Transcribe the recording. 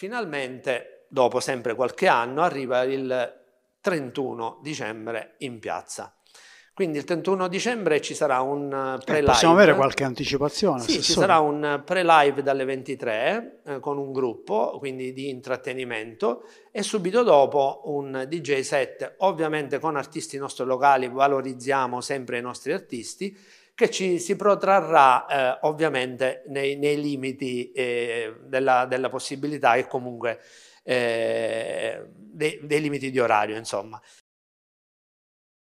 finalmente, dopo sempre qualche anno, arriva il 31 dicembre in piazza. Quindi il 31 dicembre ci sarà un eh, eh, pre-live. Eh, possiamo avere qualche anticipazione? Sì, ci sarà un eh, pre-live dalle 23 eh, con un gruppo, quindi di intrattenimento, e subito dopo un DJ set, ovviamente con artisti nostri locali, valorizziamo sempre i nostri artisti, che ci si protrarrà eh, ovviamente nei, nei limiti eh, della, della, possibilità e comunque eh, dei, dei, limiti di orario, insomma.